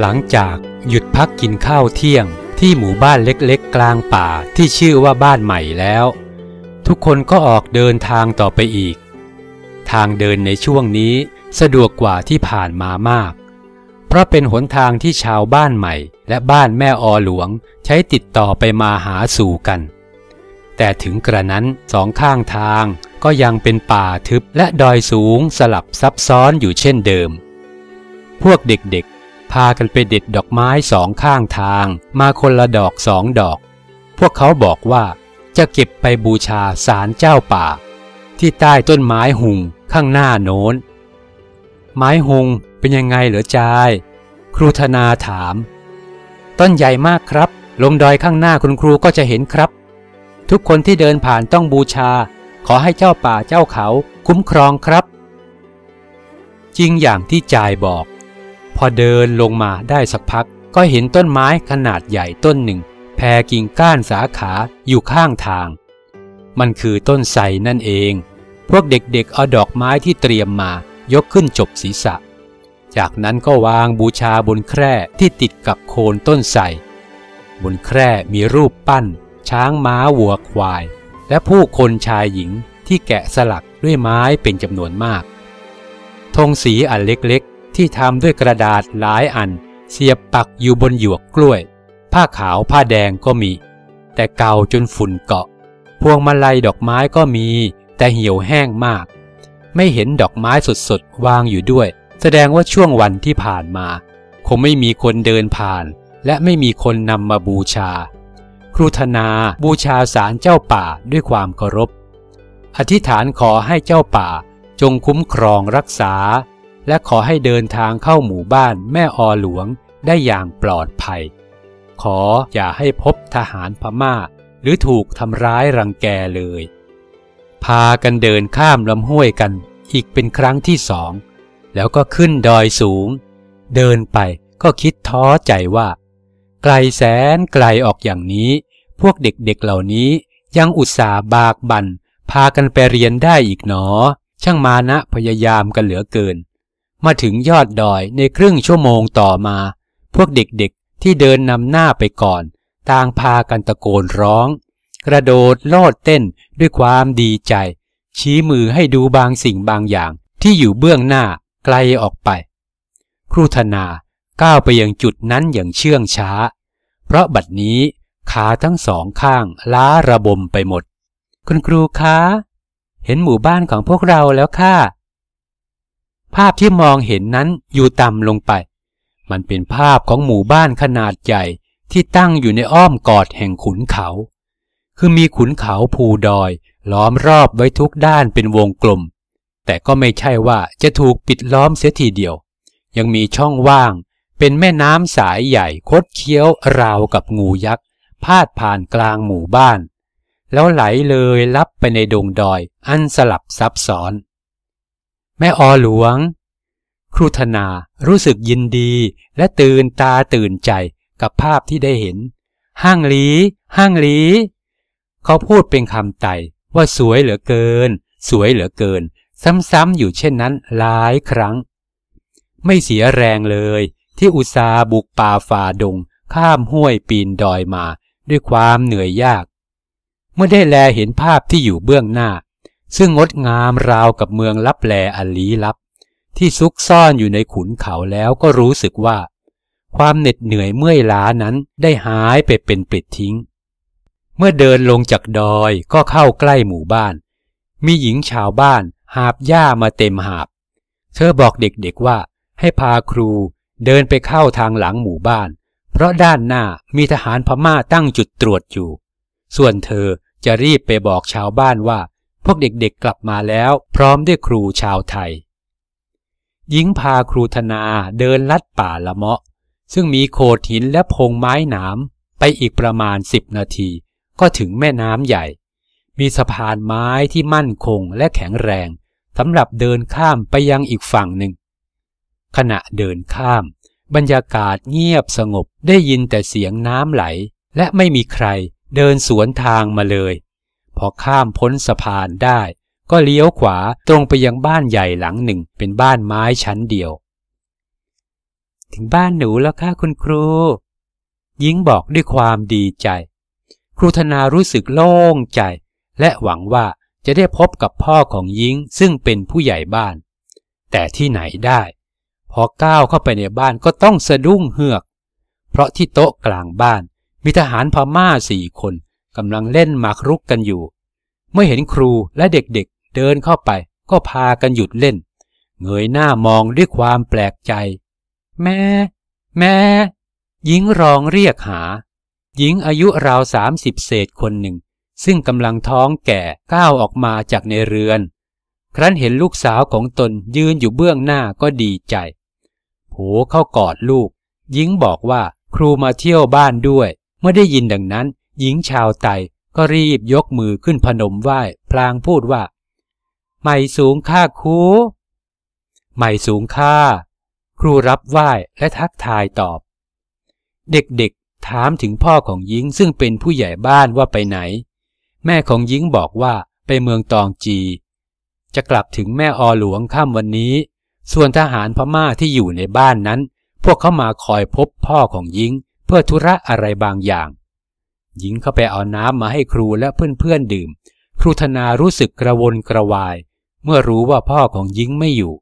หลังจากหยุดพักกินข้าวเที่ยงที่หมู่บ้านเล็กๆ กลางป่าที่ชื่อว่าบ้านใหม่แล้ว ทุกคนก็ออกเดินทางต่อไปอีก ทางเดินในช่วงนี้สะดวกกว่าที่ผ่านมามาก เพราะเป็นหนทางที่ชาวบ้านใหม่ และบ้านแม่ออหลวง ใช้ติดต่อไปมาหาสู่กัน แต่ถึงกระนั้นสองข้างทางก็ยังเป็นป่าทึบและดอยสูงสลับซับซ้อนอยู่เช่นเดิม พวกเด็กพากันไปเด็ดดอกไม้สองข้างทางมาคนละดอกสองดอก พวกเขาบอกว่าจะเก็บไปบูชาสารเจ้าป่า ที่ใต้ต้นไม้หุงข้างหน้าโน้นไม้หุงเป็นยังไงเหรอจาย ครูธนาถาม ต้นใหญ่มากครับลงดอยข้างหน้าคุณครูก็จะเห็นครับ ทุกคนที่เดินผ่านต้องบูชาขอให้เจ้าป่าเจ้าเขาคุ้มครองครับ จริงอย่างที่จายบอกพอเดินลงมาได้สักพักก็เห็นต้นไม้ขนาดใหญ่ต้นหนึ่งแผ่กิ่งก้านสาขาอยู่ข้างทาง มันคือต้นไทรนั่นเอง พวกเด็กๆเอาดอกไม้ที่เตรียมมายกขึ้นจบศีรษะ จากนั้นก็วางบูชาบนแคร่ ที่ติดกับโคนต้นไทรบนแคร่มีรูปปั้น ช้างม้าวัวควาย และผู้คนชายหญิงที่แกะสลักด้วยไม้เป็นจำนวนมากธงสีอันเล็กที่ทำด้วยกระดาษหลายอัน เสียบปักอยู่บนหยวกกล้วย ผ้าขาวผ้าแดงก็มี แต่เก่าจนฝุ่นเกาะ พวงมาลัยดอกไม้ก็มี แต่เหี่ยวแห้งมาก ไม่เห็นดอกไม้สดๆ วางอยู่ด้วย แสดงว่าช่วงวันที่ผ่านมา คงไม่มีคนเดินผ่าน และไม่มีคนนำมาบูชา ครูธนาบูชาสารเจ้าป่าด้วยความเคารพ อธิษฐานขอให้เจ้าป่า จงคุ้มครองรักษาและขอให้เดินทางเข้าหมู่บ้านแม่ออหลวงได้อย่างปลอดภัย ขออย่าให้พบทหารพม่า หรือถูกทำร้ายรังแกเลย พากันเดินข้ามลำห้วยกันอีกเป็นครั้งที่สอง แล้วก็ขึ้นดอยสูง เดินไปก็คิดท้อใจว่า ไกลแสนไกลออกอย่างนี้ พวกเด็กๆเเหล่านี้ ยังอุตส่าห์บากบัน่น พากันไปเรียนได้อีกหนอ ช่างมานะพยายามกันเหลือเกินมาถึงยอดดอยในครึ่งชั่วโมงต่อมา พวกเด็กๆที่เดินนำหน้าไปก่อน ต่างพากันตะโกนร้อง กระโดดโลดเต้นด้วยความดีใจ ชี้มือให้ดูบางสิ่งบางอย่างที่อยู่เบื้องหน้าไกลออกไป ครูธนาก้าวไปยังจุดนั้นอย่างเชื่องช้า เพราะบัดนี้ขาทั้งสองข้างล้าระบมไปหมด คุณครูคะเห็นหมู่บ้านของพวกเราแล้วค่ะภาพที่มองเห็นนั้นอยู่ต่ำลงไป มันเป็นภาพของหมู่บ้านขนาดใหญ่ที่ตั้งอยู่ในอ้อมกอดแห่งขุนเขา คือมีขุนเขาภูดอย ล้อมรอบไว้ทุกด้านเป็นวงกลม แต่ก็ไม่ใช่ว่าจะถูกปิดล้อมเสียทีเดียว ยังมีช่องว่างเป็นแม่น้ำสายใหญ่คดเคี้ยว ราวกับงูยักษ์พาดผ่านกลางหมู่บ้าน แล้วไหลเลยลับไปในดงดอยอันสลับซับซ้อนแม่ออหลวง ครูธนารู้สึกยินดี และตื่นตาตื่นใจกับภาพที่ได้เห็น ห้างลี ห้างลี เขาพูดเป็นคำไตว่าสวยเหลือเกิน สวยเหลือเกิน ซ้ำๆอยู่เช่นนั้นหลายครั้ง ไม่เสียแรงเลย ที่อุตสาบุกป่าฝ่าดงข้ามห้วยปีนดอยมา ด้วยความเหนื่อยยาก เมื่อได้แลเห็นภาพที่อยู่เบื้องหน้าซึ่งงดงามราวกับเมืองลับแลอันลี้ลับ ที่ซุกซ่อนอยู่ในขุนเขาแล้วก็รู้สึกว่า ความเหน็ดเหนื่อยเมื่อยล้านั้นได้หายไปเป็นปลิดทิ้ง เมื่อเดินลงจากดอยก็เข้าใกล้หมู่บ้าน มีหญิงชาวบ้านหาบหญ้ามาเต็มหาบ เธอบอกเด็กๆว่า ให้พาครูเดินไปเข้าทางหลังหมู่บ้าน เพราะด้านหน้ามีทหารพม่าตั้งจุดตรวจอยู่ส่วนเธอจะรีบไปบอกชาวบ้านว่าพวกเด็กๆกลับมาแล้ว พร้อมด้วยครูชาวไทยหญิงพาครูธนาเดินลัดป่าละเมาะ ซึ่งมีโขดหินและพงไม้หนามไปอีกประมาณสิบนาที ก็ถึงแม่น้ำใหญ่ มีสะพานไม้ที่มั่นคงและแข็งแรงสำหรับเดินข้ามไปยังอีกฝั่งหนึ่ง ขณะเดินข้าม บรรยากาศเงียบสงบได้ยินแต่เสียงน้ำไหล และไม่มีใครเดินสวนทางมาเลยพอข้ามพ้นสะพานได้ ก็เลี้ยวขวาตรงไปยังบ้านใหญ่หลังหนึ่งเป็นบ้านไม้ชั้นเดียว ถึงบ้านหนูแล้วค่ะคุณครู ยิ้งบอกด้วยความดีใจ ครูธนารู้สึกโล่งใจ และหวังว่าจะได้พบกับพ่อของยิ้งซึ่งเป็นผู้ใหญ่บ้าน แต่ที่ไหนได้ พอก้าวเข้าไปในบ้านก็ต้องสะดุ้งเหือก เพราะที่โต๊ะกลางบ้านมีทหารพม่าสี่คนกำลังเล่นหมากรุกกันอยู่ เมื่อเห็นครูและเด็กๆเเดินเข้าไป ก็พากันหยุดเล่น เงยหน้ามองด้วยความแปลกใจ แม่ แม่หญิงร้องเรียกหา หญิงอายุราวสามสิบเศษคนหนึ่ง ซึ่งกำลังท้องแก่ก้าวออกมาจากในเรือน ครั้นเห็นลูกสาวของตนยืนอยู่เบื้องหน้าก็ดีใจ โผเข้ากอดลูกหญิงบอกว่าครูมาเที่ยวบ้านด้วย เมื่อได้ยินดังนั้นหญิงชาวไต่ก็รีบยกมือขึ้นพนมไหว้พลางพูดว่า ไม่สูงค่าครู ไม่สูงค่า ครูรับไหว้และทักทายตอบ เด็กๆถามถึงพ่อของหญิงซึ่งเป็นผู้ใหญ่บ้านว่าไปไหน แม่ของหญิงบอกว่าไปเมืองตองจี จะกลับถึงแม่อหลวงค่ำวันนี้ ส่วนทหารพม่าที่อยู่ในบ้านนั้น พวกเขามาคอยพบพ่อของหญิง เพื่อธุระอะไรบางอย่างหญิงเข้าไปเอาน้ำมาให้ครูและเพื่อนๆดื่ม ครูธนารู้สึกกระวนกระวาย เมื่อรู้ว่าพ่อของหญิงไม่อยู่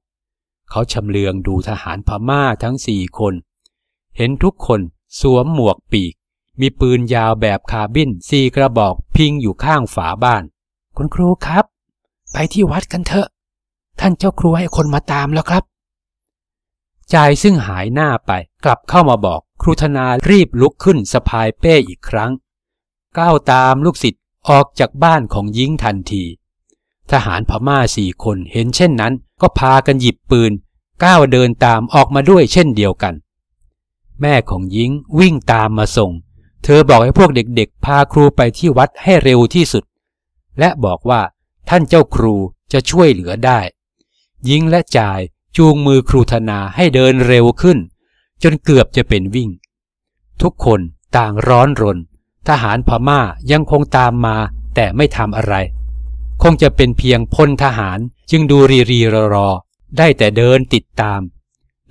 เขาชำเลืองดูทหารพม่าทั้งสี่คน เห็นทุกคนสวมหมวกปีก มีปืนยาวแบบคาบินสี่กระบอก พิงอยู่ข้างฝาบ้านคุณครูครับ ไปที่วัดกันเถอะ ท่านเจ้าครูให้คนมาตามแล้วครับจายซึ่งหายหน้าไป กลับเข้ามาบอก ครูธนารีบลุกขึ้นสะพายเป้อีกครั้งก้าวตามลูกศิษย์ออกจากบ้านของยิงทันที ทหารพม่าสี่คนเห็นเช่นนั้นก็พากันหยิบปืนก้าวเดินตามออกมาด้วยเช่นเดียวกัน แม่ของยิงวิ่งตามมาส่ง เธอบอกให้พวกเด็กๆพาครูไปที่วัดให้เร็วที่สุด และบอกว่าท่านเจ้าครูจะช่วยเหลือได้ยิงและจ่ายจูงมือครูธนาให้เดินเร็วขึ้น จนเกือบจะเป็นวิ่ง ทุกคนต่างร้อนรนทหารพม่ายังคงตามมาแต่ไม่ทำอะไร คงจะเป็นเพียงพลทหาร จึงดูรีรีรอรอได้แต่เดินติดตาม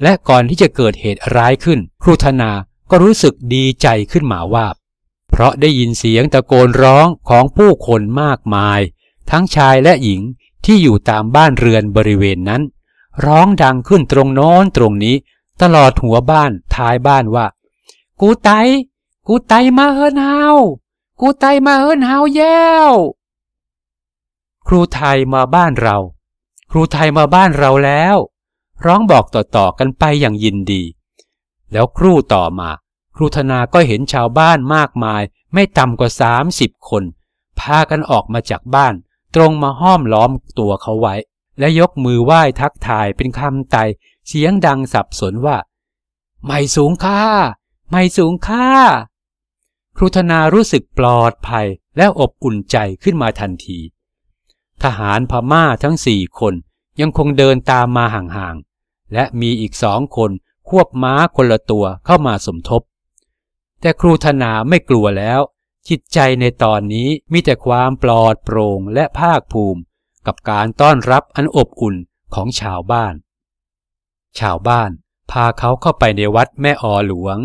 และก่อนที่จะเกิดเหตุร้ายขึ้น ครูธนาก็รู้สึกดีใจขึ้นมาว่าเพราะได้ยินเสียงตะโกนร้องของผู้คนมากมาย ทั้งชายและหญิงที่อยู่ตามบ้านเรือนบริเวณนั้น ร้องดังขึ้นตรงโน้นตรงนี้ ตลอดหัวบ้านท้ายบ้านว่า กูไตกูไตมาเฮินเฮา กูไตมาเฮินเฮาแย้วครูไทยมาบ้านเรา ครูไทยมาบ้านเราแล้ว ร้องบอกต่อๆ กันไปอย่างยินดี แล้วครู่ต่อมาครูธนาก็เห็นชาวบ้านมากมาย ไม่ต่ำกว่าสามสิบคนพากันออกมาจากบ้าน ตรงมาห้อมล้อมตัวเขาไว้ และยกมือไหว้ทักทายเป็นคำไตเสียงดังสับสนว่าไม่สูงค่าไม่สูงค่าครูธนารู้สึกปลอดภัยและอบอุ่นใจขึ้นมาทันที ทหารพม่าทั้งสี่คนยังคงเดินตามมาห่างๆและมีอีกสองคนควบม้าคนละตัวเข้ามาสมทบ แต่ครูธนาไม่กลัวแล้ว จิตใจในตอนนี้มีแต่ความปลอดโปร่งและภาคภูมิ กับการต้อนรับอันอบอุ่นของชาวบ้าน ชาวบ้านพาเขาเข้าไปในวัดแม่ออหลวง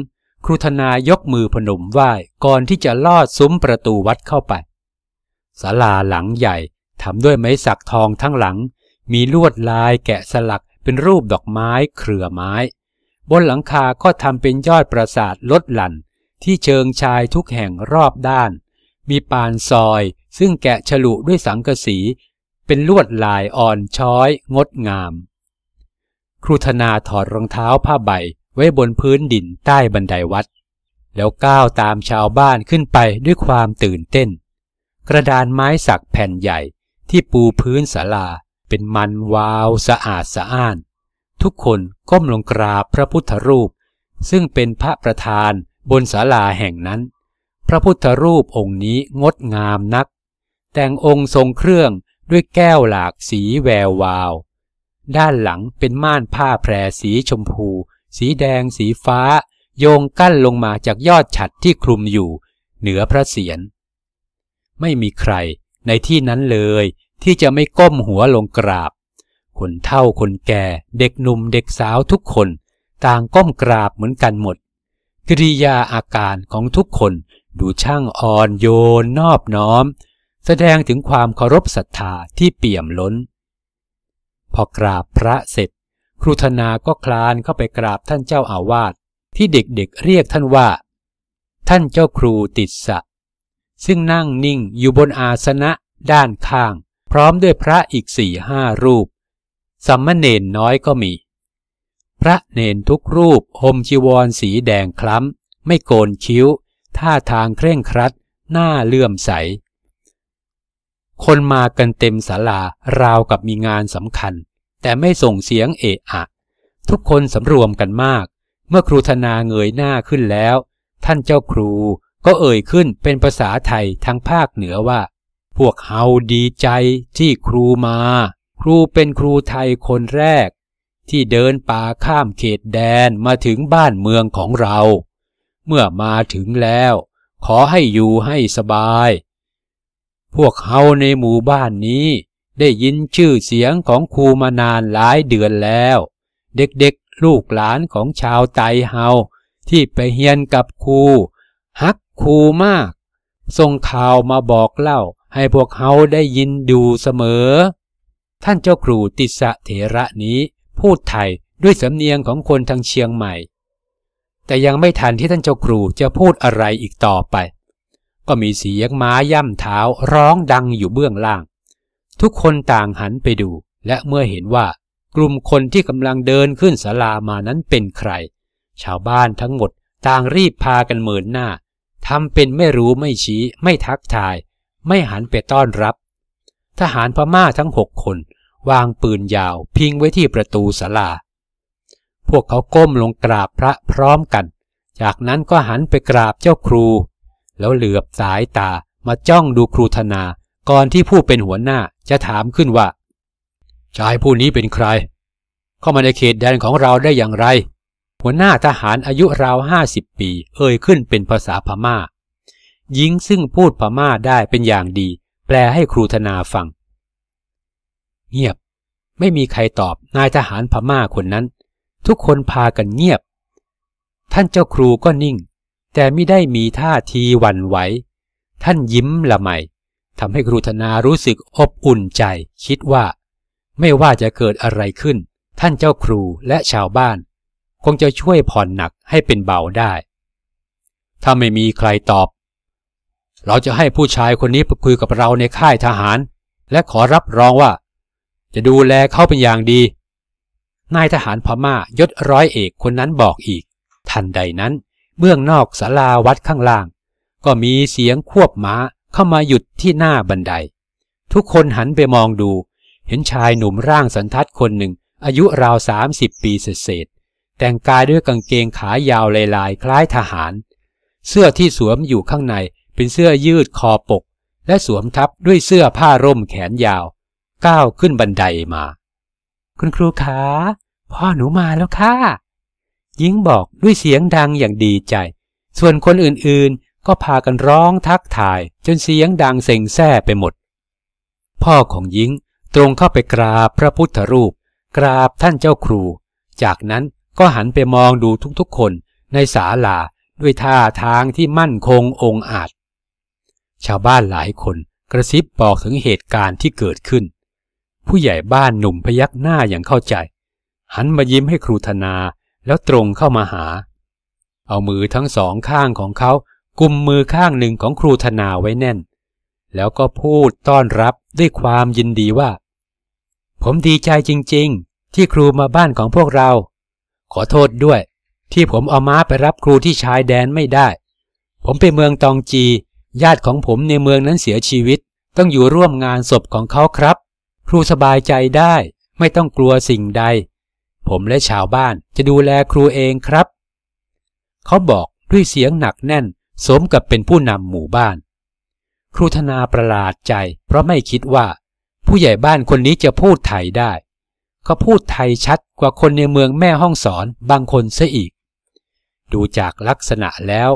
ครูธนายกมือพนมไหว้ก่อนที่จะลอดซุ้มประตูวัดเข้าไปศาลาหลังใหญ่ทำด้วยไม้สักทองทั้งหลังมีลวดลายแกะสลักเป็นรูปดอกไม้เครือไม้ บนหลังคาก็ทำเป็นยอดปราสาทลดหลั่นที่เชิงชายทุกแห่งรอบด้าน มีปานซอย ซึ่งแกะฉลุด้วยสังกสี เป็นลวดลายอ่อนช้อยงดงาม ครูธนาถอดรองเท้าผ้าใบไว้บนพื้นดินใต้บันไดวัด แล้วก้าวตามชาวบ้านขึ้นไปด้วยความตื่นเต้น กระดานไม้สักแผ่นใหญ่ที่ปูพื้นศาลาเป็นมันวาวสะอาดสะอ้าน ทุกคนก้มลงกราบพระพุทธรูป ซึ่งเป็นพระประธานบนศาลาแห่งนั้น พระพุทธรูปองค์นี้งดงามนัก แต่งองค์ทรงเครื่องด้วยแก้วหลากสีแวววาว ด้านหลังเป็นม่านผ้าแพรสีชมพูสีแดงสีฟ้าโยงกั้นลงมาจากยอดฉัดที่คลุมอยู่ เหนือพระเศียรไม่มีใครในที่นั้นเลยที่จะไม่ก้มหัวลงกราบ คนเฒ่าคนแก่เด็กหนุ่มเด็กสาวทุกคน ต่างก้มกราบเหมือนกันหมดกิริยาอาการของทุกคนดูช่างอ่อนโยนนอบน้อม แสดงถึงความเคารพศรัทธาที่เปี่ยมล้น พอกราบพระเสร็จครูธนาก็คลานเข้าไปกราบท่านเจ้าอาวาสที่เด็กๆเเรียกท่านว่า ท่านเจ้าครูติดสะ ซึ่งนั่งนิ่งอยู่บนอาสนะด้านข้าง พร้อมด้วยพระอีกสี่ห้ารูปสัมมเนนน้อยก็มี พระเนนทุกรูปห่มจีวรสีแดงคล้ำไม่โกนคิ้ว ท่าทางเคร่งครัด หน้าเลื่อมใส คนมากันเต็มศาลาราวกับมีงานสำคัญแต่ไม่ส่งเสียงเอะอะ ทุกคนสำรวมกันมาก เมื่อครูธนาเงยหน้าขึ้นแล้ว ท่านเจ้าครูก็เอ่ยขึ้นเป็นภาษาไทยทางภาคเหนือว่า พวกเฮาดีใจที่ครูมา ครูเป็นครูไทยคนแรก ที่เดินป่าข้ามเขตแดนมาถึงบ้านเมืองของเรา เมื่อมาถึงแล้ว ขอให้อยู่ให้สบาย พวกเฮาในหมู่บ้านนี้ได้ยินชื่อเสียงของครูมานานหลายเดือนแล้ว เด็กๆลูกหลานของชาวไตเฮาที่ไปเฮียนกับครูฮักครูมากส่งข่าวมาบอกเล่า ให้พวกเขาได้ยินดูเสมอ ท่านเจ้าครูติสะเถระนี้พูดไทยด้วยสำเนียงของคนทางเชียงใหม่ แต่ยังไม่ทันที่ท่านเจ้าครูจะพูดอะไรอีกต่อไป ก็มีเสียงม้าย่ำเท้าร้องดังอยู่เบื้องล่างทุกคนต่างหันไปดู และเมื่อเห็นว่ากลุ่มคนที่กำลังเดินขึ้นศาลามานั้นเป็นใคร ชาวบ้านทั้งหมดต่างรีบพากันเหมินหน้าทำเป็นไม่รู้ไม่ชี้ไม่ทักทาย ไม่หันไปต้อนรับ ทหารพม่าทั้งหกคน วางปืนยาวพิงไว้ที่ประตูศาลา พวกเขาก้มลงกราบพระพร้อมกัน จากนั้นก็หันไปกราบเจ้าครู แล้วเหลือบสายตามาจ้องดูครูธนาก่อนที่ผู้เป็นหัวหน้าจะถามขึ้นว่าชายผู้นี้เป็นใคร เข้ามาในเขตแดนของเราได้อย่างไร หัวหน้าทหารอายุราวห้าสิบปีเอ่ยขึ้นเป็นภาษาพมา่าหญิงซึ่งพูดพม่าได้เป็นอย่างดี แปลให้ครูธนาฟัง เงียบ ไม่มีใครตอบนายทหารพม่าคนนั้น ทุกคนพากันเงียบ ท่านเจ้าครูก็นิ่ง แต่ไม่ได้มีท่าทีหวั่นไหวท่านยิ้มละไมทำให้ครูธนารู้สึกอบอุ่นใจ คิดว่า ไม่ว่าจะเกิดอะไรขึ้น ท่านเจ้าครูและชาวบ้าน คงจะช่วยผ่อนหนักให้เป็นเบาได้ ถ้าไม่มีใครตอบ เราจะให้ผู้ชายคนนี้ไปคุยกับเราในค่ายทหาร และขอรับรองว่า จะดูแลเขาเป็นอย่างดี นายทหารพม่ายศร้อยเอกคนนั้นบอกอีกทันใดนั้นเบื้องนอกศาลาวัดข้างล่าง ก็มีเสียงควบมา้าเข้ามาหยุดที่หน้าบันได ทุกคนหันไปมองดู เห็นชายหนุ่มร่างสันทัดคนหนึ่งอายุราวสามสิบปีเศษแต่งกายด้วยกางเกงขายาวลาย ๆ คล้ายทหาร เสื้อที่สวมอยู่ข้างในเป็นเสื้อยืดคอปก และสวมทับด้วยเสื้อผ้าร่มแขนยาว ก้าวขึ้นบันไดมา คุณครูขาพ่อหนูมาแล้วค่ะยิงบอกด้วยเสียงดังอย่างดีใจ ส่วนคนอื่นก็พากันร้องทักทายจนเสียงดังเซ็งแซ่ไปหมด พ่อของยิงตรงเข้าไปกราบพระพุทธรูป กราบท่านเจ้าครู จากนั้นก็หันไปมองดูทุกๆคนในศาลาด้วยท่าทางที่มั่นคงองอาจ ชาวบ้านหลายคนกระซิบบอกถึงเหตุการณ์ที่เกิดขึ้น ผู้ใหญ่บ้านหนุ่มพยักหน้าอย่างเข้าใจ หันมายิ้มให้ครูธนาแล้วตรงเข้ามาหา เอามือทั้งสองข้างของเขากุมมือข้างหนึ่งของครูธนาไว้แน่น แล้วก็พูดต้อนรับด้วยความยินดีว่า ผมดีใจจริง ๆ ที่ครูมาบ้านของพวกเรา ขอโทษด้วย ที่ผมเอาม้าไปรับครูที่ชายแดนไม่ได้ ผมไปเมืองตองจี ญาติของผมในเมืองนั้นเสียชีวิตต้องอยู่ร่วมงานศพของเขาครับ ครูสบายใจได้ ไม่ต้องกลัวสิ่งใด ผมและชาวบ้านจะดูแลครูเองครับเขาบอกด้วยเสียงหนักแน่นสมกับเป็นผู้นำหมู่บ้าน ครูธนาประหลาดใจเพราะไม่คิดว่า ผู้ใหญ่บ้านคนนี้จะพูดไทยได้เขาพูดไทยชัดกว่าคนในเมืองแม่ห้องสอนบางคนซะอีก ดูจากลักษณะแล้ว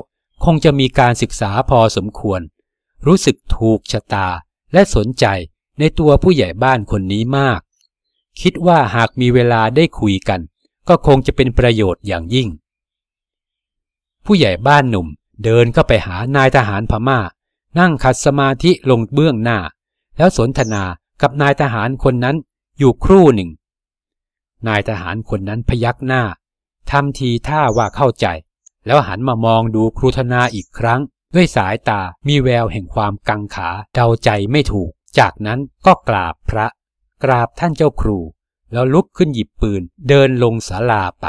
คงจะมีการศึกษาพอสมควร รู้สึกถูกชะตาและสนใจในตัวผู้ใหญ่บ้านคนนี้มาก คิดว่าหากมีเวลาได้คุยกัน ก็คงจะเป็นประโยชน์อย่างยิ่ง ผู้ใหญ่บ้านหนุ่มเดินเข้าไปหานายทหารพมา่า นั่งขัดสมาธิลงเบื้องหน้า แล้วสนทนากับนายทหารคนนั้นอยู่ครู่หนึ่ง นายทหารคนนั้นพยักหน้าทำทีท่าว่าเข้าใจ แล้วหันมามองดูครูธนาอีกครั้ง ด้วยสายตามีแววแห่งความกังขาเดาใจไม่ถูก จากนั้นก็กราบพระ กราบท่านเจ้าครู แล้วลุกขึ้นหยิบปืนเดินลงศาลาไป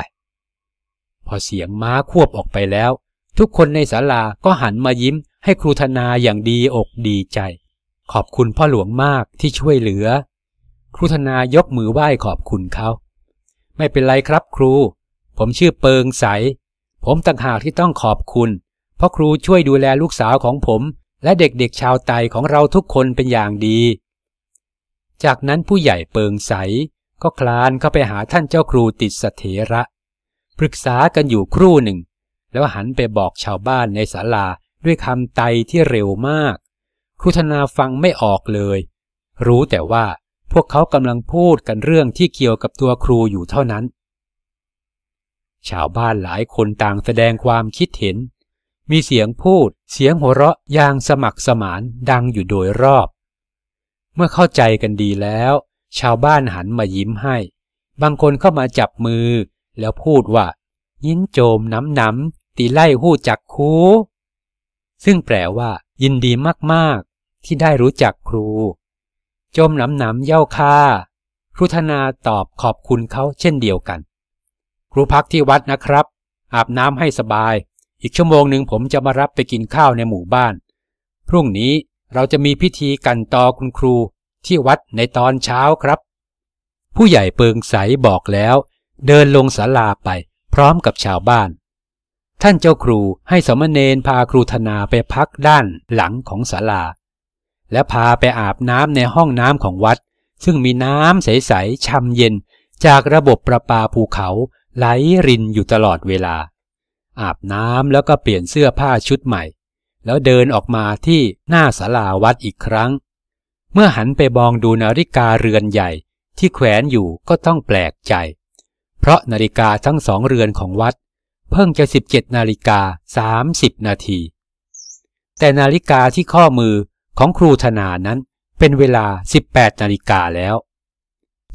พอเสียงม้าควบออกไปแล้วทุกคนในศาลาก็หันมายิ้มให้ครูธนาอย่างดีอกดีใจ ขอบคุณพ่อหลวงมากที่ช่วยเหลือ ครูธนายกมือไหว้ขอบคุณเขาไม่เป็นไรครับครู ผมชื่อเปิงใส ผมต่างหากที่ต้องขอบคุณ เพราะครูช่วยดูแลลูกสาวของผม และเด็กๆชาวไตของเราทุกคนเป็นอย่างดี จากนั้นผู้ใหญ่เปิงใส ก็คลานเข้าไปหาท่านเจ้าครูติดสเถระ ปรึกษากันอยู่ครู่หนึ่งแล้วหันไปบอกชาวบ้านในศาลาด้วยคำไตที่เร็วมากครูธนาฟังไม่ออกเลย รู้แต่ว่าพวกเขากำลังพูดกันเรื่องที่เกี่ยวกับตัวครูอยู่เท่านั้น ชาวบ้านหลายคนต่างแสดงความคิดเห็น มีเสียงพูด เสียงหัวเราะอย่างสมัครสมานดังอยู่โดยรอบ เมื่อเข้าใจกันดีแล้ว ชาวบ้านหันมายิ้มให้ บางคนเข้ามาจับมือ แล้วพูดว่ายิ้นโจมน้ำน้ำตีไล่หู้จักครู ซึ่งแปลว่ายินดีมาก ๆ ที่ได้รู้จักครู จมหนำหนำเย้าค่าครูธนาตอบขอบคุณเขาเช่นเดียวกัน ครูพักที่วัดนะครับ อาบน้ำให้สบาย อีกชั่วโมงหนึ่งผมจะมารับไปกินข้าวในหมู่บ้าน พรุ่งนี้เราจะมีพิธีกันต่อคุณครูที่วัดในตอนเช้าครับ ผู้ใหญ่เปิงใสบอกแล้ว เดินลงศาลาไปพร้อมกับชาวบ้านท่านเจ้าครูให้สมณเณรพาครูธนาไปพักด้านหลังของศาลา และพาไปอาบน้ำในห้องน้ำของวัด ซึ่งมีน้ำใส ๆช่ำเย็น จากระบบประปาภูเขาไหลรินอยู่ตลอดเวลา อาบน้ำแล้วก็เปลี่ยนเสื้อผ้าชุดใหม่ แล้วเดินออกมาที่หน้าศาลาวัดอีกครั้ง เมื่อหันไปมองดูนาฬิกาเรือนใหญ่ ที่แขวนอยู่ก็ต้องแปลกใจ เพราะนาฬิกาทั้งสองเรือนของวัดเพิ่งจะ17นาฬิกา30นาที แต่นาฬิกาที่ข้อมือของครูธนานั้นเป็นเวลา 18นาฬิกาแล้ว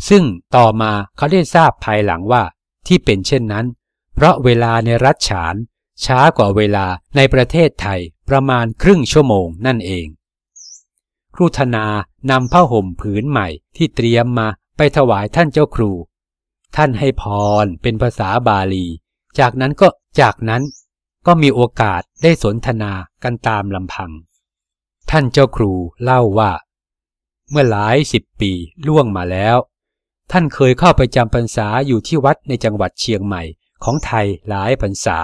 ซึ่งต่อมาเขาได้ทราบภายหลังว่าที่เป็นเช่นนั้น เพราะเวลาในรัฐฉานช้ากว่าเวลาในประเทศไทยประมาณครึ่งชั่วโมงนั่นเอง ครูธนานำผ้าห่มผืนใหม่ที่เตรียมมาไปถวายท่านเจ้าครู ท่านให้พรเป็นภาษาบาลีจากนั้นก็จากนั้นก็มีโอกาสได้สนทนากันตามลำพัง ท่านเจ้าครูเล่าว่า เมื่อหลายสิบปีล่วงมาแล้ว ท่านเคยเข้าไปจำพรรษาอยู่ที่วัดในจังหวัดเชียงใหม่ของไทยหลายพรรษา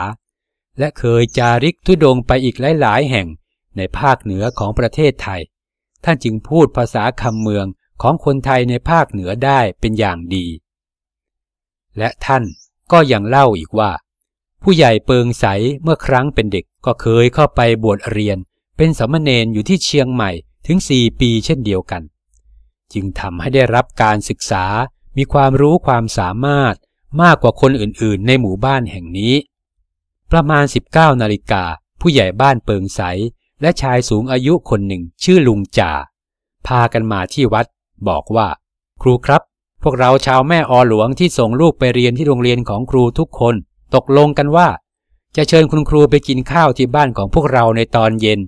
และเคยจาริกทุดงไปอีกหลายๆแห่งในภาคเหนือของประเทศไทย ท่านจึงพูดภาษาคำเมืองของคนไทยในภาคเหนือได้เป็นอย่างดี และท่านก็ยังเล่าอีกว่า ผู้ใหญ่เปิงใสเมื่อครั้งเป็นเด็กก็เคยเข้าไปบวชเรียน เป็นสมณเณรอยู่ที่เชียงใหม่ถึงสี่ปีเช่นเดียวกัน จึงทำให้ได้รับการศึกษามีความรู้ความสามารถมากกว่าคนอื่นๆ ในหมู่บ้านแห่งนี้ ประมาณ 19นาฬิกาผู้ใหญ่บ้านเปิงใส และชายสูงอายุคนหนึ่งชื่อลุงจ่า พากันมาที่วัด บอกว่า ครูครับพวกเราชาวแม่ออหลวงที่ส่งลูกไปเรียนที่โรงเรียนของครูทุกคน ตกลงกันว่า จะเชิญคุณครูไปกินข้าวที่บ้านของพวกเราในตอนเย็น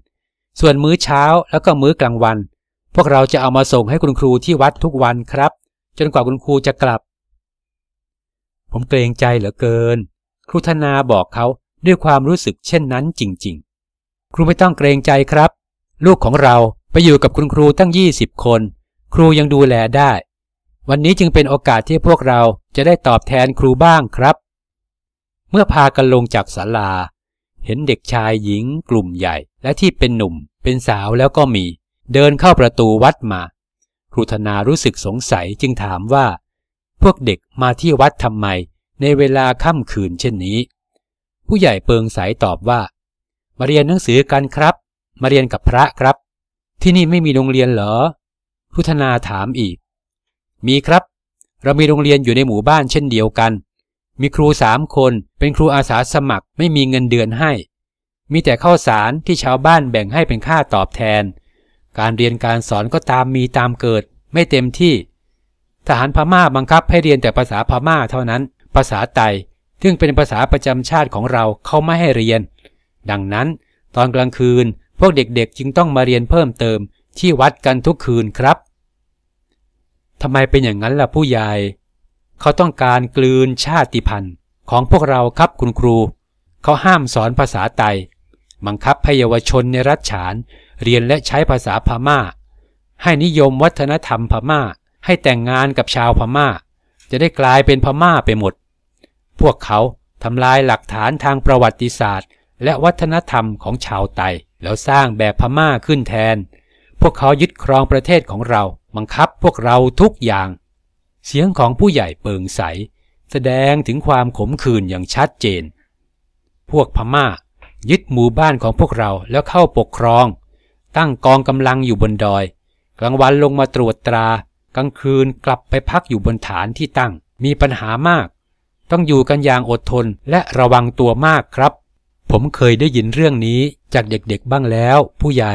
ส่วนมื้อเช้าแล้วก็มื้อกลางวัน พวกเราจะเอามาส่งให้คุณครูที่วัดทุกวันครับ จนกว่าคุณครูจะกลับ ผมเกรงใจเหลือเกิน ครูธนาบอกเขาด้วยความรู้สึก เช่นนั้นจริง ๆ ครูไม่ต้องเกรงใจครับ ลูกของเราไปอยู่กับคุณครูตั้งยี่สิบคน ครูยังดูแลได้วันนี้จึงเป็นโอกาสที่พวกเราจะได้ตอบแทนครูบ้างครับ เมื่อพากันลงจากศาลา เห็นเด็กชายหญิงกลุ่มใหญ่และที่เป็นหนุ่ม เป็นสาวแล้วก็มี เดินเข้าประตูวัดมาครูธนารู้สึกสงสัยจึงถามว่า พวกเด็กมาที่วัดทำไม ในเวลาค่ำคืนเช่นนี้ ผู้ใหญ่เปิงสายตอบว่า มาเรียนหนังสือกันครับ มาเรียนกับพระครับ ที่นี่ไม่มีโรงเรียนเหรอ พุทธนาถามอีกมีครับเรามีโรงเรียนอยู่ในหมู่บ้านเช่นเดียวกัน มีครูสามคนเป็นครูอาสาสมัครไม่มีเงินเดือนให้ มีแต่ข้าวสารที่ชาวบ้านแบ่งให้เป็นค่าตอบแทน การเรียนการสอนก็ตามมีตามเกิด ไม่เต็มที่ ทหารพม่าบังคับให้เรียนแต่ภาษาพม่าเท่านั้นภาษาไตซึ่งเป็นภาษาประจำชาติของเราเขาไม่ให้เรียน ดังนั้น ตอนกลางคืนพวกเด็กๆ จึงต้องมาเรียนเพิ่มเติมที่วัดกันทุกคืนครับทำไมเป็นอย่างนั้นล่ะผู้ใหญ่ เขาต้องการกลืนชาติพันธุ์ ของพวกเราครับคุณครู เขาห้ามสอนภาษาไต บังคับให้เยาวชนในรัฐฉาน เรียนและใช้ภาษาพมา่า ให้นิยมวัฒนธรรมพมา่า ให้แต่งงานกับชาวพมา่า จะได้กลายเป็นพม่าไปหมด พวกเขาทำลายหลักฐานทางประวัติศาสตร์ และวัฒนธรรมของชาวไตแล้วสร้างแบบพม่าขึ้นแทน พวกเขายึดครองประเทศของเราบังคับพวกเราทุกอย่าง เสียงของผู้ใหญ่เปิงใส แสดงถึงความขมขื่นอย่างชัดเจน พวกพม่า ยึดหมู่บ้านของพวกเราแล้วเข้าปกครอง ตั้งกองกำลังอยู่บนดอยกลางวันลงมาตรวจตรา กลางคืนกลับไปพักอยู่บนฐานที่ตั้ง มีปัญหามาก ต้องอยู่กันอย่างอดทนและระวังตัวมากครับ ผมเคยได้ยินเรื่องนี้จากเด็กๆบ้างแล้วผู้ใหญ่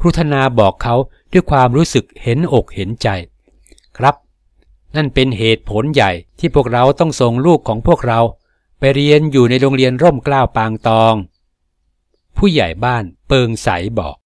ครุธนาบอกเขาด้วยความรู้สึกเห็นอกเห็นใจ ครับ นั่นเป็นเหตุผลใหญ่ที่พวกเราต้องส่งลูกของพวกเรา ไปเรียนอยู่ในโรงเรียนร่มกล้าวปางตอง ผู้ใหญ่บ้านเปิงใสบอก